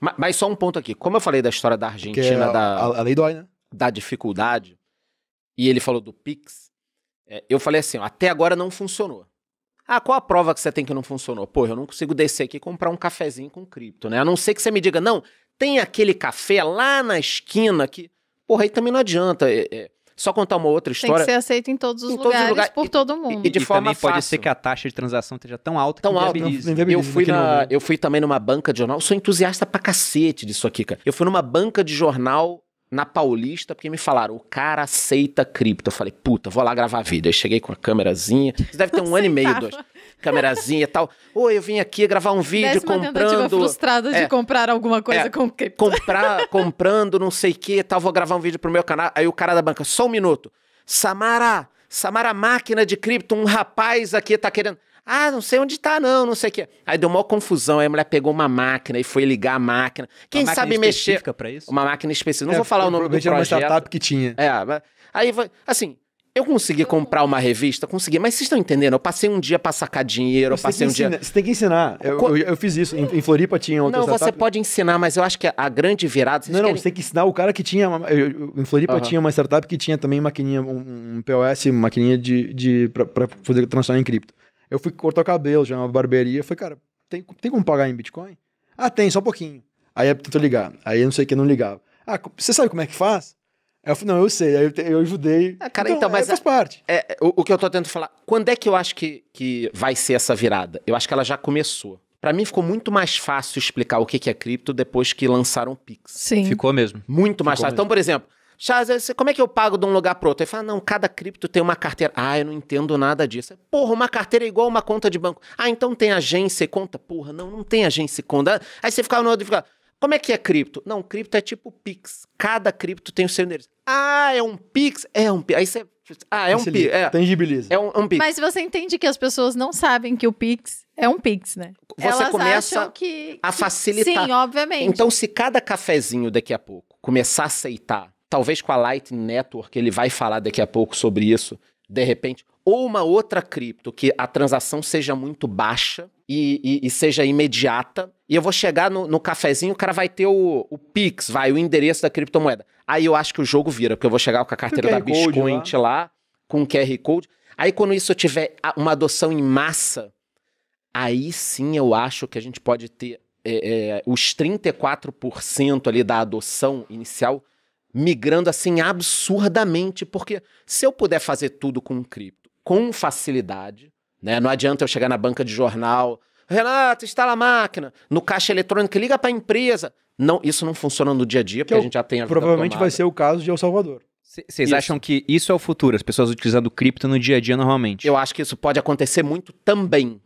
Mas, mas, só um ponto aqui. Como eu falei da história da é Argentina, da, a, a lei dói, né? da dificuldade, e ele falou do Pix, é, eu falei assim: ó, até agora não funcionou. Ah, qual a prova que você tem que não funcionou? Pô, eu não consigo descer aqui e comprar um cafezinho com cripto, né? A não ser que você me diga, não, tem aquele café lá na esquina que. Porra, aí também não adianta. É, é só contar uma outra história. Tem que ser aceito em todos os, em lugares, todos os lugares, por e, todo mundo. E, de e forma fácil. pode ser que a taxa de transação esteja tão alta tão que não, inviabilize. Eu fui, na, eu fui também numa banca de jornal. Eu sou entusiasta pra cacete disso aqui, cara. Eu fui numa banca de jornal na Paulista, porque me falaram, o cara aceita cripto. Eu falei, puta, vou lá gravar vídeo. Aí cheguei com a câmerazinha. deve ter um ano e meio, dois. Câmerazinha e tal. Oi, eu vim aqui gravar um vídeo Décima comprando. frustrada é, de comprar alguma coisa é, com cripto. Comprar, comprando, não sei o que e tal. Vou gravar um vídeo pro meu canal. Aí o cara da banca, só um minuto. Samara, Samara, máquina de cripto, um rapaz aqui tá querendo. Ah, não sei onde tá, não, não sei o quê. Aí deu uma confusão, aí a mulher pegou uma máquina e foi ligar a máquina. Quem uma sabe máquina mexer. Específica pra isso? Uma máquina específica. Não é, vou falar o nome do projeto. Era uma startup que tinha. É, aí assim, eu consegui comprar uma revista, consegui, mas vocês estão entendendo? Eu passei um dia para sacar dinheiro, eu passei um dia. Você tem que ensinar. Eu, Co... eu, eu fiz isso. Em, em, Floripa tinha outra Não, startup. você pode ensinar, mas eu acho que a grande virada. Não, não, querem... você tem que ensinar o cara que tinha. Eu, em Floripa uhum. tinha uma startup que tinha também maquininha, um, um POS, maquininha de. de para fazer transação em cripto. Eu fui cortar o cabelo, já é uma barbearia. foi falei, cara, tem, tem como pagar em Bitcoin? Ah, tem, só um pouquinho. Aí eu tento ligar. Aí eu não sei o que, não ligava. Ah, você sabe como é que faz? Eu falei, não, eu sei, eu, eu ajudei. Ah, cara, então, então é, mas. Faz parte. É, é, o, o, que eu tô tentando falar, quando é que eu acho que, que vai ser essa virada? Eu acho que ela já começou. Para mim ficou muito mais fácil explicar o que, que é cripto depois que lançaram o Pix. Sim. Ficou mesmo. Muito mais ficou fácil. Então, mesmo. Então, por exemplo, Charles, como é que eu pago de um lugar para outro? Ele fala, não, cada cripto tem uma carteira. Ah, eu não entendo nada disso. Porra, uma carteira é igual uma conta de banco. Ah, então tem agência e conta? Porra, não, não tem agência e conta. Ah, aí você ficava no outro e ficava... Como é que é cripto? Não, cripto é tipo Pix. Cada cripto tem o seu endereço. Ah, é um Pix? É um Pix. Aí você. Ah, é um Pix. É, tangibiliza. É um, é um, Pix. Mas você entende que as pessoas não sabem que o Pix é um Pix, né? Você Elas começa que, a facilitar. Sim, obviamente. Então, se cada cafezinho daqui a pouco começar a aceitar, talvez com a Lightning Network, ele vai falar daqui a pouco sobre isso, de repente, ou uma outra cripto que a transação seja muito baixa, e, e, e seja imediata. E eu vou chegar no, no cafezinho, o cara vai ter o, o Pix, vai, o endereço da criptomoeda. Aí eu acho que o jogo vira, porque eu vou chegar com a carteira da Bitcoin lá. lá, com o QR Code. Aí quando isso tiver uma adoção em massa, aí sim eu acho que a gente pode ter é, é, os 34% ali da adoção inicial migrando assim absurdamente, porque se eu puder fazer tudo com cripto com facilidade, né? Não adianta eu chegar na banca de jornal, Renato, instala a máquina, no caixa eletrônico, liga para a empresa. Não, isso não funciona no dia a dia, porque que é a gente já tem a Provavelmente vai ser o caso de El Salvador. Vocês acham que isso é o futuro, as pessoas utilizando cripto no dia a dia normalmente? Eu acho que isso pode acontecer muito também.